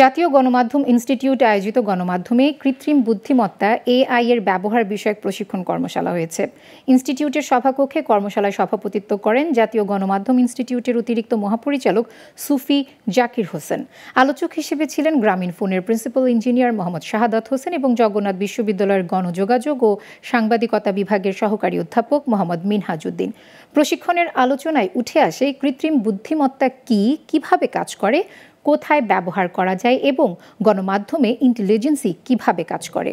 জাতীয় গণমাধ্যম ইনস্টিটিউট আয়োজিত গণমাধ্যমে কৃত্রিম বুদ্ধিমত্তা এআই এর ব্যবহার বিষয়ক প্রশিক্ষণ কর্মশালা হয়েছে ইনস্টিটিউটের সভাকক্ষে কর্মশালায় সভাপতিত্ব করেন জাতীয় গণমাধ্যম ইনস্টিটিউটের অতিরিক্ত মহাপরিচালক সুফি জাকির হোসেন আলোচক হিসেবে ছিলেন গ্রামীণ ফোনের প্রিন্সিপাল ইঞ্জিনিয়ার মোহাম্মদ শাহাদাত হোসেন এবং জগন্নাথ বিশ্ববিদ্যালয়ের গণযোগাযোগ ও সাংবাদিকতা বিভাগের সহকারী অধ্যাপক মোহাম্মদ মিনহাজুদ্দিন প্রশিক্ষণের আলোচনায় উঠে আসে কৃত্রিম বুদ্ধিমত্তা কি কিভাবে কাজ করে কোথায় ব্যবহার করা যায় এবং গণমাধ্যমে ইন্টেলিজেন্সি কিভাবে কাজ করে